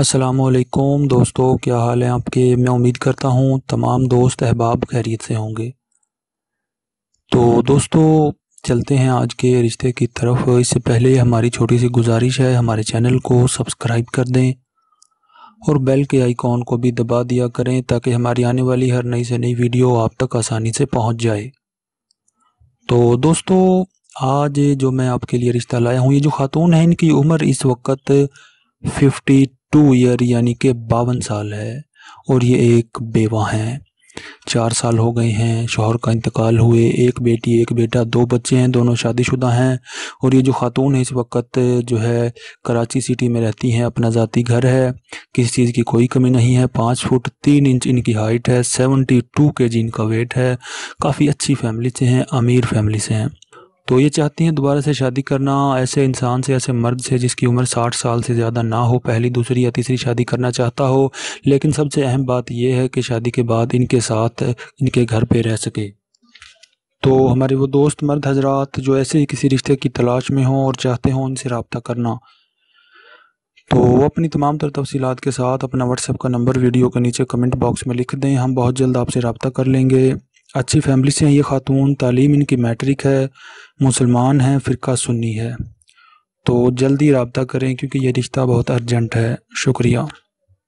असलकुम दोस्तों क्या हाल है आपके मैं उम्मीद करता हूँ तमाम दोस्त अहबाब खैरियत से होंगे तो दोस्तों चलते हैं आज के रिश्ते की तरफ इससे पहले हमारी छोटी सी गुजारिश है हमारे चैनल को सब्सक्राइब कर दें और बेल के आइकॉन को भी दबा दिया करें ताकि हमारी आने वाली हर नई से नई वीडियो आप तक आसानी से पहुँच जाए तो दोस्तों आज जो मैं आपके लिए रिश्ता लाया हूँ ये जो खातून है इनकी उम्र इस वक्त फिफ्टी टू ईयर यानी कि बावन साल है और ये एक बेवा हैं चार साल हो गए हैं शोहर का इंतकाल हुए एक बेटी एक बेटा दो बच्चे हैं दोनों शादीशुदा हैं और ये जो खातून है इस वक्त जो है कराची सिटी में रहती हैं अपना ज़ाती घर है किसी चीज़ की कोई कमी नहीं है पाँच फुट तीन इंच इनकी हाइट है सेवेंटी टू के जी इनका वेट है काफ़ी अच्छी फैमिली से हैं अमीर फैमिली से हैं तो ये चाहती हैं दोबारा से शादी करना ऐसे इंसान से ऐसे मर्द से जिसकी उम्र साठ साल से ज़्यादा ना हो पहली दूसरी या तीसरी शादी करना चाहता हो लेकिन सबसे अहम बात यह है कि शादी के बाद इनके साथ इनके घर पर रह सके तो हमारे वो दोस्त मर्द हजरात जो ऐसे ही किसी रिश्ते की तलाश में हों और चाहते हों उनसे रबता करना तो वो अपनी तमाम तर तफसीत के साथ अपना व्हाट्सएप का नंबर वीडियो के नीचे कमेंट बॉक्स में लिख दें हम बहुत जल्द आपसे रबता कर लेंगे अच्छी फैमिली से हैं ये खातून तालीम इनकी मैट्रिक है मुसलमान हैं फ़िरका सुन्नी है तो जल्दी रबता करें क्योंकि ये रिश्ता बहुत अर्जेंट है शुक्रिया